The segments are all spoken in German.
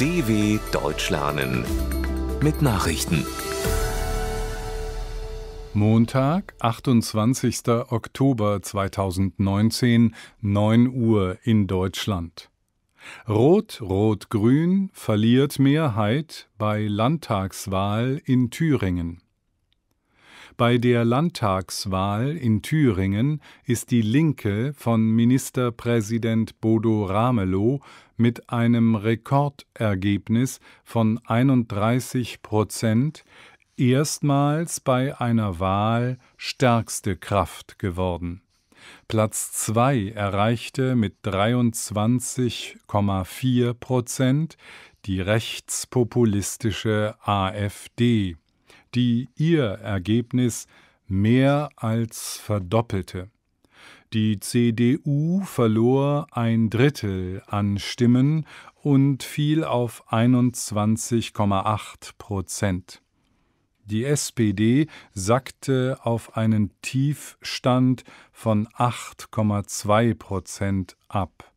DW Deutsch lernen mit Nachrichten. Montag, 28. Oktober 2019, 9 Uhr in Deutschland. Rot-Rot-Grün verliert Mehrheit bei Landtagswahl in Thüringen. Bei der Landtagswahl in Thüringen ist die Linke von Ministerpräsident Bodo Ramelow mit einem Rekordergebnis von 31 Prozent erstmals bei einer Wahl stärkste Kraft geworden. Platz 2 erreichte mit 23,4 Prozent die rechtspopulistische AfD die ihr Ergebnis mehr als verdoppelte. Die CDU verlor ein Drittel an Stimmen und fiel auf 21,8 Prozent. Die SPD sackte auf einen Tiefstand von 8,2 Prozent ab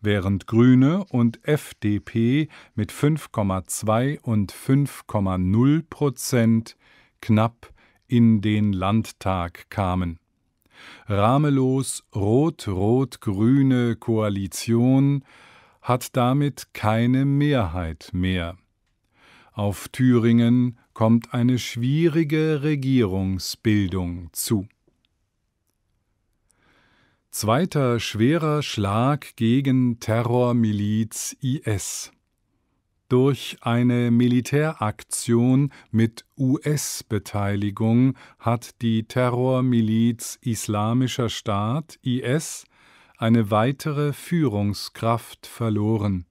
während Grüne und FDP mit 5,2 und 5,0 Prozent knapp in den Landtag kamen. Rahmelos rot-rot-grüne Koalition hat damit keine Mehrheit mehr. Auf Thüringen kommt eine schwierige Regierungsbildung zu. Zweiter schwerer Schlag gegen Terrormiliz IS. Durch eine Militäraktion mit US-Beteiligung hat die Terrormiliz Islamischer Staat IS eine weitere Führungskraft verloren.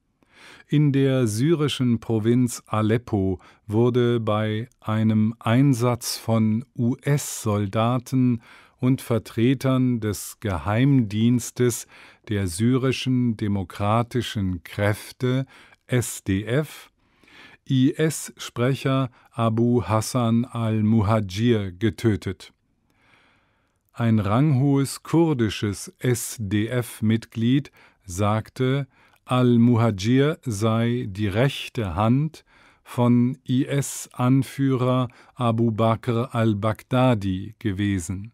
In der syrischen Provinz Aleppo wurde bei einem Einsatz von US-Soldaten und Vertretern des Geheimdienstes der syrischen demokratischen Kräfte SDF IS-Sprecher Abu Hassan al-Muhajir getötet. Ein ranghohes kurdisches SDF-Mitglied sagte, al-Muhajir sei die rechte Hand von IS-Anführer Abu Bakr al-Baghdadi gewesen.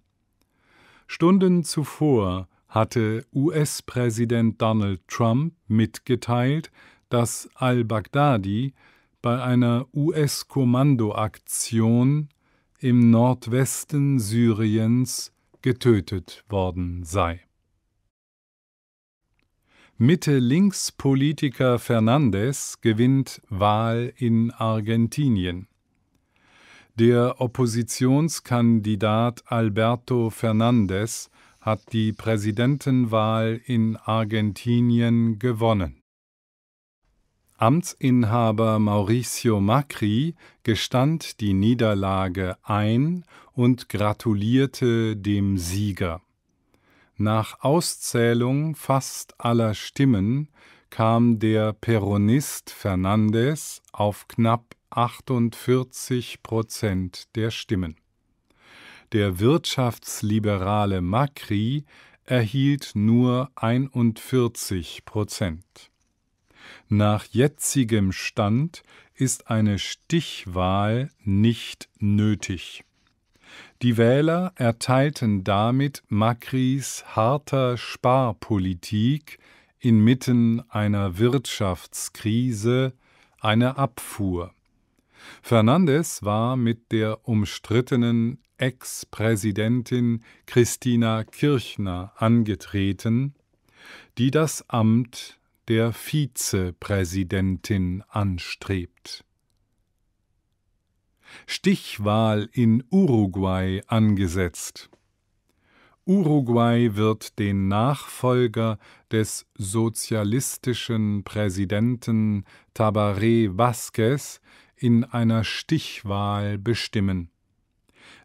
Stunden zuvor hatte US-Präsident Donald Trump mitgeteilt, dass al-Baghdadi bei einer US-Kommandoaktion im Nordwesten Syriens getötet worden sei. Mitte-Links-Politiker Fernandez gewinnt Wahl in Argentinien. Der Oppositionskandidat Alberto Fernandez hat die Präsidentenwahl in Argentinien gewonnen. Amtsinhaber Mauricio Macri gestand die Niederlage ein und gratulierte dem Sieger. Nach Auszählung fast aller Stimmen kam der Peronist Fernandes auf knapp 48 Prozent der Stimmen. Der wirtschaftsliberale Macri erhielt nur 41 Prozent. Nach jetzigem Stand ist eine Stichwahl nicht nötig. Die Wähler erteilten damit Macris harter Sparpolitik inmitten einer Wirtschaftskrise eine Abfuhr. Fernandes war mit der umstrittenen Ex-Präsidentin Christina Kirchner angetreten, die das Amt der Vizepräsidentin anstrebt. Stichwahl in Uruguay angesetzt. Uruguay wird den Nachfolger des sozialistischen Präsidenten Tabaré Vázquez in einer Stichwahl bestimmen.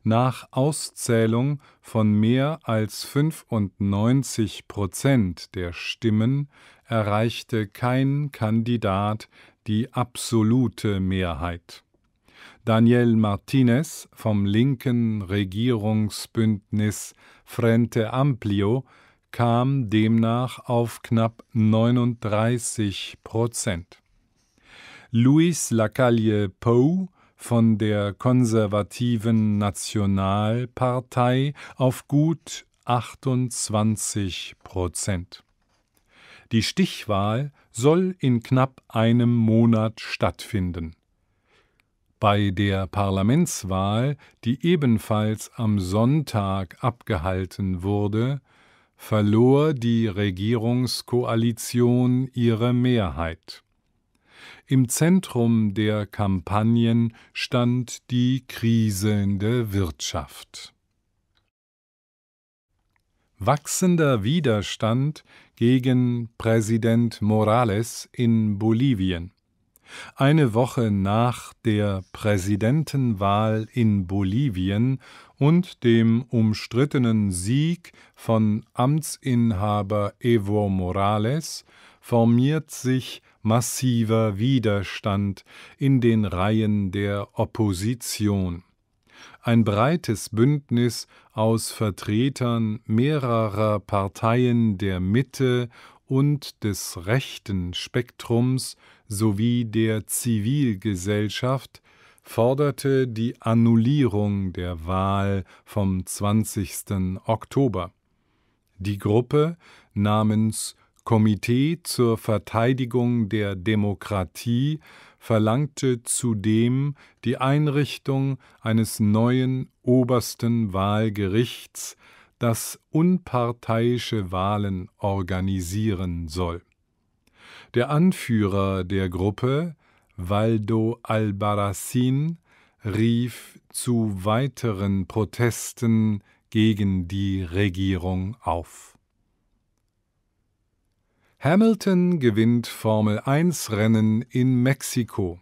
Nach Auszählung von mehr als 95 Prozent der Stimmen erreichte kein Kandidat die absolute Mehrheit. Daniel Martinez vom linken Regierungsbündnis Frente Amplio kam demnach auf knapp 39 Prozent. Louis Lacalle Poe von der konservativen Nationalpartei auf gut 28 Prozent. Die Stichwahl soll in knapp einem Monat stattfinden. Bei der Parlamentswahl, die ebenfalls am Sonntag abgehalten wurde, verlor die Regierungskoalition ihre Mehrheit. Im Zentrum der Kampagnen stand die kriselnde Wirtschaft. Wachsender Widerstand gegen Präsident Morales in Bolivien. Eine Woche nach der Präsidentenwahl in Bolivien und dem umstrittenen Sieg von Amtsinhaber Evo Morales formiert sich massiver Widerstand in den Reihen der Opposition. Ein breites Bündnis aus Vertretern mehrerer Parteien der Mitte und des rechten Spektrums sowie der Zivilgesellschaft forderte die Annullierung der Wahl vom 20. Oktober. Die Gruppe namens Komitee zur Verteidigung der Demokratie verlangte zudem die Einrichtung eines neuen obersten Wahlgerichts, das unparteiische Wahlen organisieren soll. Der Anführer der Gruppe, Waldo Albarracin, rief zu weiteren Protesten gegen die Regierung auf. Hamilton gewinnt Formel 1 Rennen in Mexiko.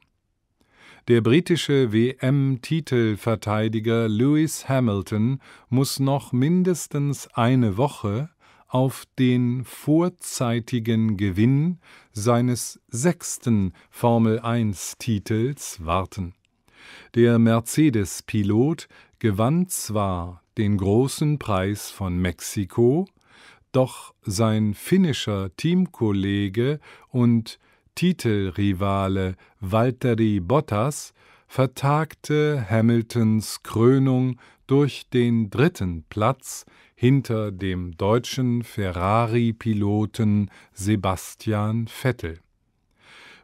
Der britische WM-Titelverteidiger Lewis Hamilton muss noch mindestens eine Woche auf den vorzeitigen Gewinn seines sechsten Formel 1-Titels warten. Der Mercedes-Pilot gewann zwar den großen Preis von Mexiko, doch sein finnischer Teamkollege und Titelrivale Valtteri Bottas vertagte Hamiltons Krönung durch den dritten Platz hinter dem deutschen Ferrari-Piloten Sebastian Vettel.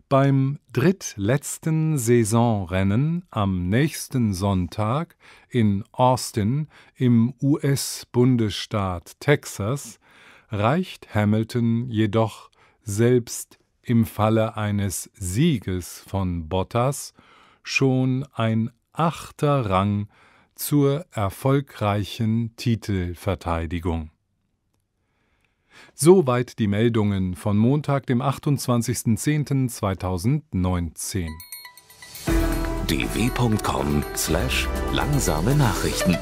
Beim drittletzten Saisonrennen am nächsten Sonntag in Austin im US-Bundesstaat Texas reicht Hamilton jedoch selbst im Falle eines Sieges von Bottas schon ein achter Rang zur erfolgreichen Titelverteidigung. Soweit die Meldungen von Montag, dem 28.10.2019. dw.com/langsame Nachrichten